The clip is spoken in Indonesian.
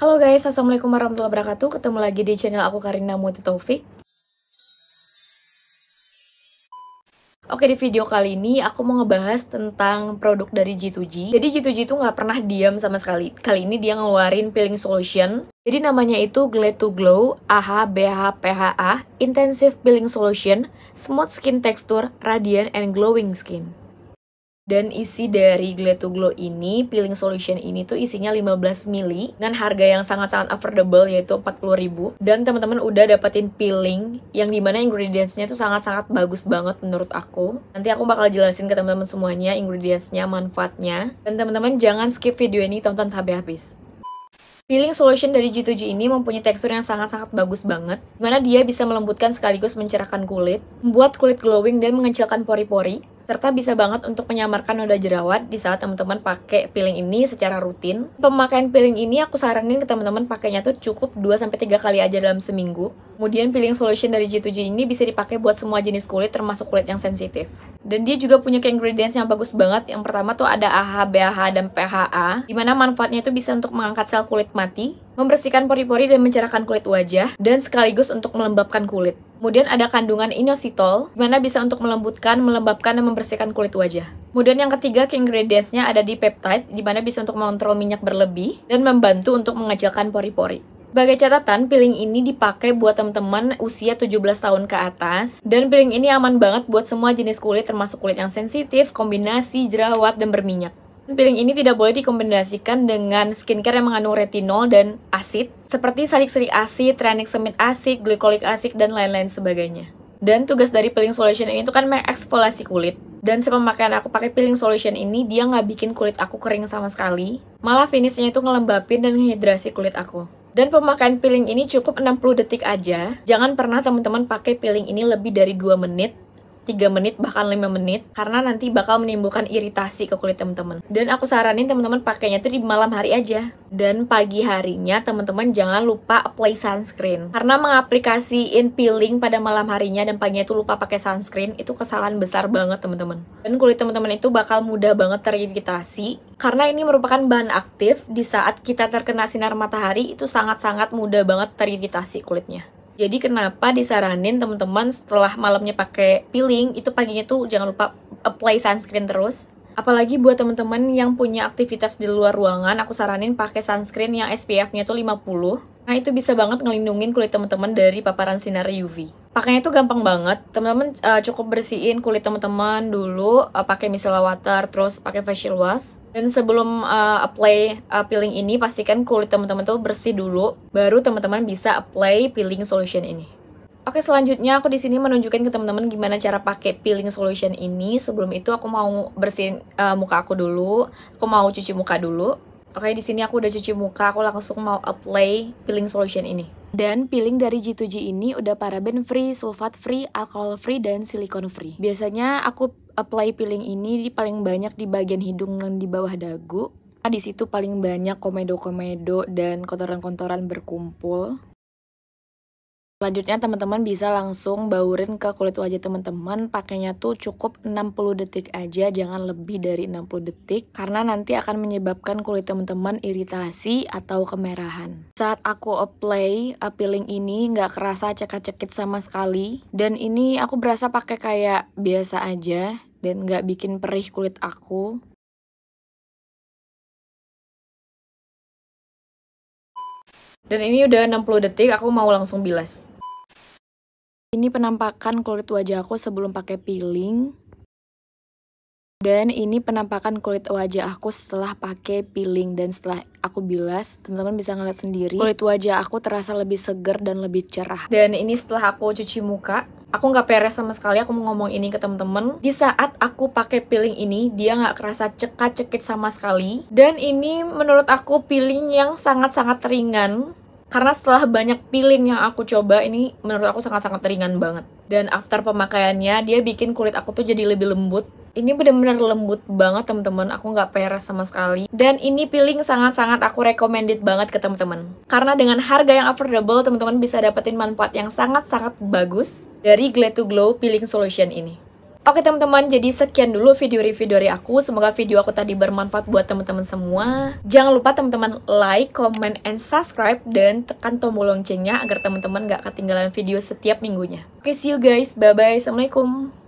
Halo guys, Assalamualaikum warahmatullahi wabarakatuh. Ketemu lagi di channel aku Karina Muti Taufik. Oke, di video kali ini aku mau ngebahas tentang produk dari G2G. Jadi G2G itu nggak pernah diam sama sekali. Kali ini dia ngeluarin peeling solution. Jadi namanya itu Glade to Glow AHA BHA PHA Intensive Peeling Solution Smooth Skin Texture Radiant and Glowing Skin. Dan isi dari Glad to Glow ini, peeling solution ini tuh isinya 15 mili dengan harga yang sangat-sangat affordable yaitu 40.000. Dan teman-teman udah dapetin peeling yang dimana ingredientsnya tuh sangat-sangat bagus banget menurut aku. Nanti aku bakal jelasin ke teman-teman semuanya ingredientsnya, manfaatnya. Dan teman-teman jangan skip video ini, tonton sampai habis. Peeling solution dari G7 ini mempunyai tekstur yang sangat-sangat bagus banget, dimana dia bisa melembutkan sekaligus mencerahkan kulit, membuat kulit glowing dan mengecilkan pori-pori, serta bisa banget untuk menyamarkan noda jerawat di saat teman-teman pakai peeling ini secara rutin. Pemakaian peeling ini aku saranin ke teman-teman pakainya tuh cukup 2-3 kali aja dalam seminggu. Kemudian peeling solution dari G2G ini bisa dipakai buat semua jenis kulit termasuk kulit yang sensitif. Dan dia juga punya ingredients yang bagus banget. Yang pertama tuh ada AHA, BHA, dan PHA. Dimana manfaatnya itu bisa untuk mengangkat sel kulit mati, membersihkan pori-pori dan mencerahkan kulit wajah, dan sekaligus untuk melembabkan kulit. Kemudian ada kandungan inositol, mana bisa untuk melembutkan, melembabkan, dan membersihkan kulit wajah. Kemudian yang ketiga, ingredients nya ada di peptide, di mana bisa untuk mengontrol minyak berlebih dan membantu untuk mengecilkan pori-pori. Sebagai catatan, peeling ini dipakai buat teman-teman usia 17 tahun ke atas dan peeling ini aman banget buat semua jenis kulit termasuk kulit yang sensitif, kombinasi, jerawat, dan berminyak. Piring ini tidak boleh dikombinasikan dengan skincare yang mengandung retinol dan asid, seperti salicylic acid, tranexamic acid, glycolic acid, dan lain-lain sebagainya. Dan tugas dari peeling solution ini tuh kan mengeksfoliasi kulit. Dan sepemakaian aku pakai peeling solution ini, dia nggak bikin kulit aku kering sama sekali. Malah finishnya itu ngelembapin dan ngehidrasi kulit aku. Dan pemakaian peeling ini cukup 60 detik aja. Jangan pernah teman-teman pakai peeling ini lebih dari 2 menit 3 menit bahkan 5 menit karena nanti bakal menimbulkan iritasi ke kulit teman-teman. Dan aku saranin teman-teman pakainya itu di malam hari aja dan pagi harinya teman-teman jangan lupa apply sunscreen. Karena mengaplikasiin peeling pada malam harinya dan paginya itu lupa pakai sunscreen itu kesalahan besar banget teman-teman. Dan kulit teman-teman itu bakal mudah banget teriritasi karena ini merupakan bahan aktif di saat kita terkena sinar matahari itu sangat-sangat mudah banget teriritasi kulitnya. Jadi kenapa disaranin teman-teman setelah malamnya pakai peeling itu paginya tuh jangan lupa apply sunscreen terus. Apalagi buat teman-teman yang punya aktivitas di luar ruangan, aku saranin pakai sunscreen yang SPF-nya tuh 50. Nah, itu bisa banget ngelindungin kulit teman-teman dari paparan sinar UV. Pakainya itu gampang banget. Teman-teman uh, cukup bersihin kulit teman-teman dulu uh, pakai micellar water, terus pakai facial wash. Dan sebelum uh, apply uh, peeling ini pastikan kulit teman-teman tuh bersih dulu, baru teman-teman bisa apply peeling solution ini. Oke, selanjutnya aku di sini menunjukkan ke teman-teman gimana cara pakai peeling solution ini. Sebelum itu aku mau bersihin uh, muka aku dulu. Aku mau cuci muka dulu. Oke, di sini aku udah cuci muka, aku langsung mau apply peeling solution ini. Dan peeling dari G2G ini udah paraben free, sulfat free, alkohol free, dan silikon free. Biasanya aku apply peeling ini di paling banyak di bagian hidung dan di bawah dagu. Nah, di situ paling banyak komedo-komedo dan kotoran-kotoran berkumpul. Selanjutnya teman-teman bisa langsung baurin ke kulit wajah teman-teman. Pakainya tuh cukup 60 detik aja, jangan lebih dari 60 detik karena nanti akan menyebabkan kulit teman-teman iritasi atau kemerahan. Saat aku apply uh, peeling ini nggak kerasa cekat-cekit sama sekali dan ini aku berasa pakai kayak biasa aja dan nggak bikin perih kulit aku. Dan ini udah 60 detik, aku mau langsung bilas. Ini penampakan kulit wajah aku sebelum pakai peeling. Dan ini penampakan kulit wajah aku setelah pakai peeling dan setelah aku bilas, teman-teman bisa ngeliat sendiri. Kulit wajah aku terasa lebih seger dan lebih cerah. Dan ini setelah aku cuci muka, aku nggak peres sama sekali aku mau ngomong ini ke teman-teman di saat aku pakai peeling ini dia nggak kerasa cekat cekit sama sekali dan ini menurut aku peeling yang sangat sangat ringan karena setelah banyak peeling yang aku coba ini menurut aku sangat-sangat ringan banget. Dan after pemakaiannya dia bikin kulit aku tuh jadi lebih lembut. Ini benar-benar lembut banget teman-teman, aku nggak peres sama sekali. Dan ini peeling sangat-sangat aku recommended banget ke teman-teman. Karena dengan harga yang affordable, teman-teman bisa dapetin manfaat yang sangat-sangat bagus dari Glad to Glow Peeling Solution ini. Oke teman-teman, jadi sekian dulu video review dari aku. Semoga video aku tadi bermanfaat buat teman-teman semua. Jangan lupa teman-teman like, comment, and subscribe. Dan tekan tombol loncengnya agar teman-teman gak ketinggalan video setiap minggunya. Oke, see you guys. Bye-bye. Assalamualaikum.